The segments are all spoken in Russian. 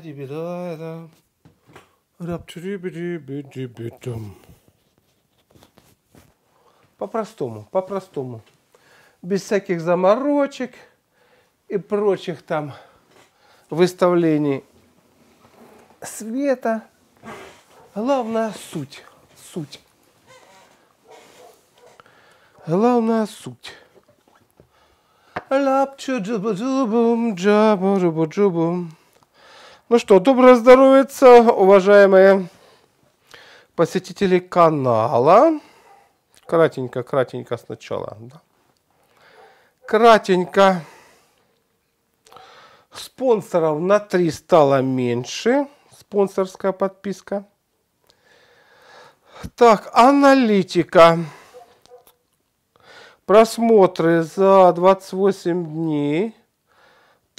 дибидайда. По-простому, по-простому. Без всяких заморочек и прочих там выставлений света. Главная суть. Суть. Главная суть. Лапчу джубу джубум джабу джубум. Ну что, доброе здоровья, уважаемые посетители канала. Кратенько, кратенько сначала. Да. Кратенько. Спонсоров на 3 стало меньше. Спонсорская подписка. Так, аналитика. Просмотры за 28 дней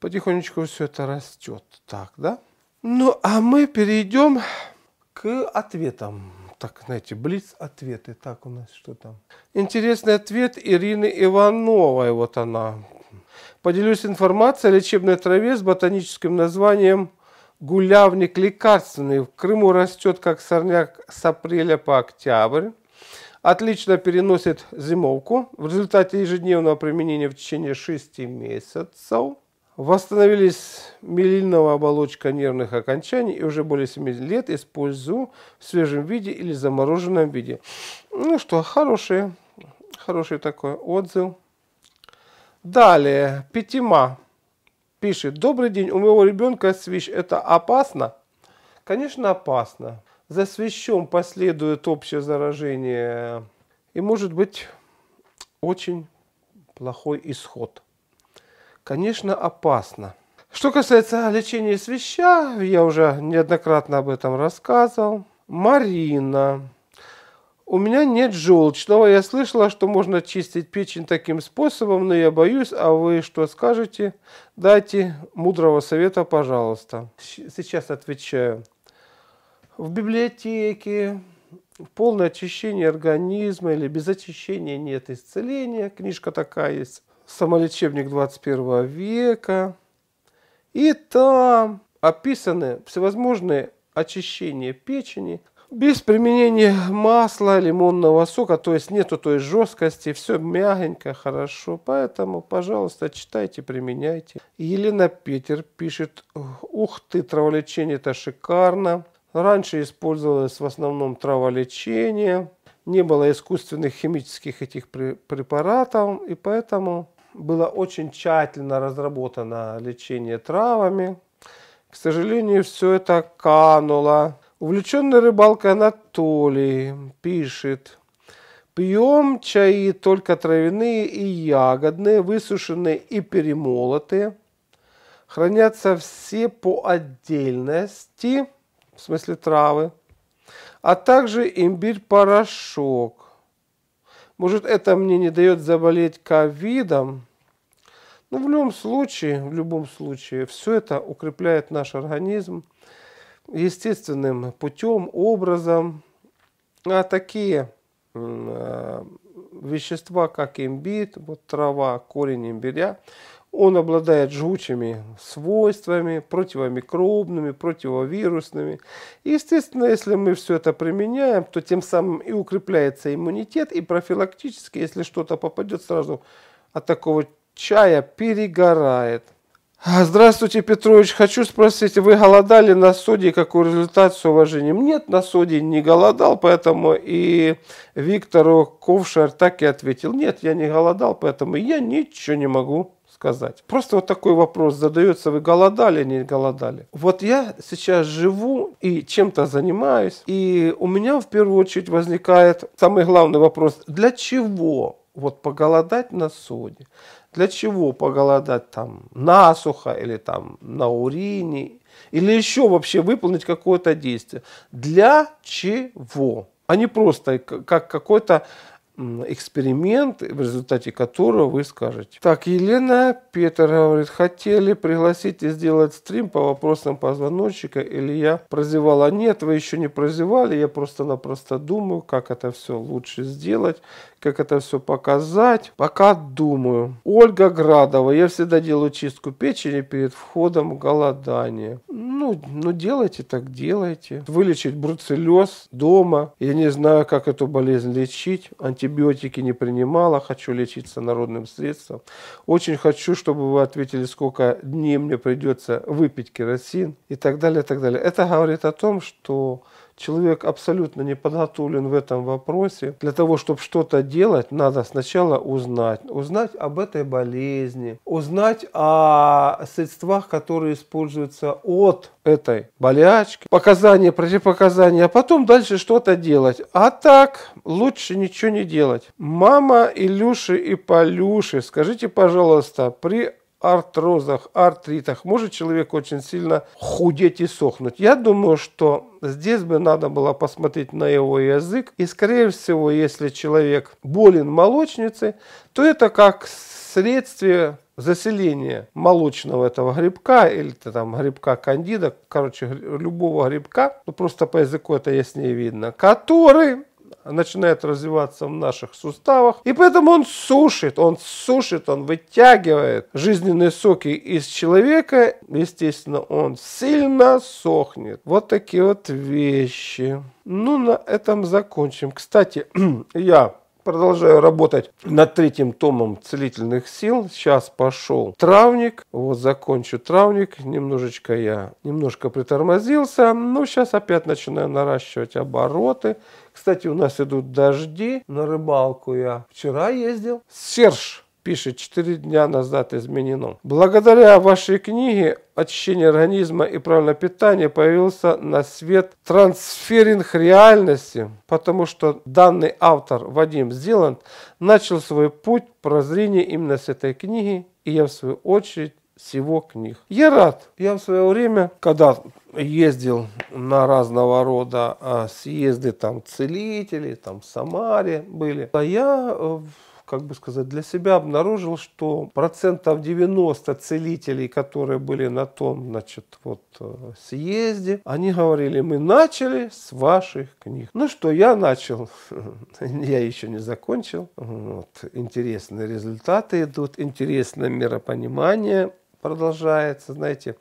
потихонечку все это растет. Так, да? Ну, а мы перейдем к ответам. Так, знаете, блиц-ответы. Так, у нас что там? Интересный ответ Ирины Ивановой. Вот она. Поделюсь информацией о лечебной траве с ботаническим названием гулявник лекарственный. В Крыму растет как сорняк с апреля по октябрь. Отлично переносит зимовку. В результате ежедневного применения в течение 6 месяцев Восстановились мелинного оболочка нервных окончаний и уже более 7 лет использую в свежем виде или замороженном виде. Ну что, хороший, хороший такой отзыв. Далее, Пятима пишет. Добрый день, у моего ребенка свищ. Это опасно? Конечно, опасно. За свищом последует общее заражение и может быть очень плохой исход конечно, опасно. Что касается лечения свища, я уже неоднократно об этом рассказывал. Марина. У меня нет желчного. Я слышала, что можно чистить печень таким способом, но я боюсь. А вы что скажете? Дайте мудрого совета, пожалуйста. Сейчас отвечаю. В библиотеке полное очищение организма или без очищения нет исцеления. Книжка такая есть самолечебник 21 века. И там описаны всевозможные очищения печени без применения масла, лимонного сока, то есть нету той жесткости, все мягенько, хорошо. Поэтому, пожалуйста, читайте, применяйте. Елена Петер пишет, ух ты, траволечение это шикарно. Раньше использовалось в основном траволечение, не было искусственных химических этих препаратов, и поэтому было очень тщательно разработано лечение травами. К сожалению, все это кануло. Увлеченный рыбалкой Анатолий пишет, пьем чаи только травяные и ягодные, высушенные и перемолотые. Хранятся все по отдельности, в смысле травы, а также имбирь-порошок. Может, это мне не дает заболеть ковидом? ну в любом случае, в любом случае, все это укрепляет наш организм естественным путем, образом. А такие э, вещества, как имбирь, вот трава, корень имбиря, он обладает жгучими свойствами, противомикробными, противовирусными. естественно, если мы все это применяем, то тем самым и укрепляется иммунитет, и профилактически, если что-то попадет сразу от такого чая перегорает. А, здравствуйте, Петрович. Хочу спросить, вы голодали на суде, какой результат с уважением? Нет, на суде не голодал, поэтому и Виктору Ковшар так и ответил. Нет, я не голодал, поэтому я ничего не могу сказать. Просто вот такой вопрос задается, вы голодали, не голодали. Вот я сейчас живу и чем-то занимаюсь, и у меня в первую очередь возникает самый главный вопрос, для чего вот поголодать на суде. Для чего поголодать там насухо или там на урине, или еще вообще выполнить какое-то действие. Для чего? А не просто как какой-то эксперимент, в результате которого вы скажете. Так, Елена Петр говорит, хотели пригласить и сделать стрим по вопросам позвоночника, или я прозевала? Нет, вы еще не прозевали, я просто-напросто думаю, как это все лучше сделать, как это все показать. Пока думаю. Ольга Градова, я всегда делаю чистку печени перед входом в голодание. «Ну, ну, делайте так, делайте. Вылечить бруцеллез дома. Я не знаю, как эту болезнь лечить. Антибиотики не принимала, хочу лечиться народным средством. Очень хочу, чтобы вы ответили, сколько дней мне придется выпить керосин и так далее, и так далее. Это говорит о том, что Человек абсолютно не подготовлен в этом вопросе. Для того, чтобы что-то делать, надо сначала узнать. Узнать об этой болезни, узнать о средствах, которые используются от этой болячки, показания, противопоказания, а потом дальше что-то делать. А так лучше ничего не делать. Мама Илюши и Полюши, скажите, пожалуйста, при артрозах, артритах. Может человек очень сильно худеть и сохнуть. Я думаю, что здесь бы надо было посмотреть на его язык. И, скорее всего, если человек болен молочницей, то это как следствие заселение молочного этого грибка или там грибка кандида, короче, любого грибка, ну просто по языку это яснее видно, который начинает развиваться в наших суставах. И поэтому он сушит, он сушит, он вытягивает жизненные соки из человека. Естественно, он сильно сохнет. Вот такие вот вещи. Ну, на этом закончим. Кстати, я Продолжаю работать над третьим томом целительных сил. Сейчас пошел травник. Вот закончу травник. Немножечко я немножко притормозился. Но ну, сейчас опять начинаю наращивать обороты. Кстати, у нас идут дожди. На рыбалку я вчера ездил. Серж пишет, 4 дня назад изменено. Благодаря вашей книге «Очищение организма и правильное питание» появился на свет трансферинг реальности, потому что данный автор Вадим Зеланд начал свой путь прозрения именно с этой книги, и я в свою очередь всего книг. Я рад. Я в свое время, когда ездил на разного рода а, съезды, там целители, там в Самаре были, а я э, как бы сказать, для себя обнаружил, что процентов 90 целителей, которые были на том, значит, вот э, съезде, они говорили, мы начали с ваших книг. Ну что, я начал, я еще не закончил. Вот. Интересные результаты идут, интересное миропонимание, продолжается, знаете,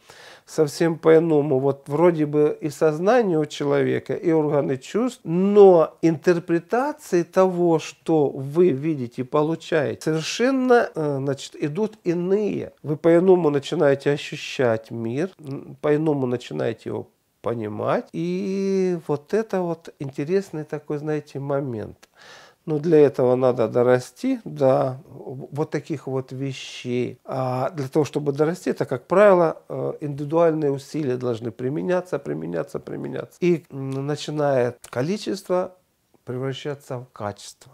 совсем по-иному. Вот вроде бы и сознание у человека, и органы чувств, но интерпретации того, что вы видите, получаете, совершенно э, значит, идут иные. Вы по-иному начинаете ощущать мир, по-иному начинаете его понимать. И вот это вот интересный такой, знаете, момент. Но для этого надо дорасти до вот таких вот вещей. А для того, чтобы дорасти, это, как правило, э, индивидуальные усилия должны применяться, применяться, применяться. И начинает количество превращаться в качество.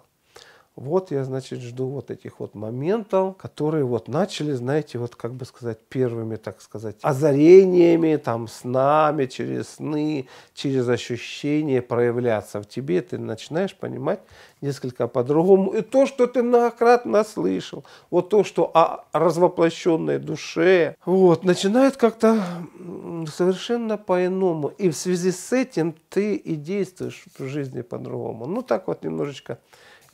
Вот я, значит, жду вот этих вот моментов, которые вот начали, знаете, вот как бы сказать, первыми, так сказать, озарениями, там, снами, через сны, через ощущения проявляться в тебе. Ты начинаешь понимать несколько по-другому. И то, что ты многократно слышал, вот то, что о развоплощенной душе, вот, начинает как-то совершенно по-иному. И в связи с этим ты и действуешь в жизни по-другому. Ну, так вот немножечко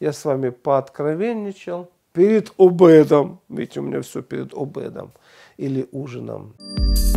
я с вами пооткровенничал. Перед обедом, ведь у меня все перед обедом или ужином. Thank you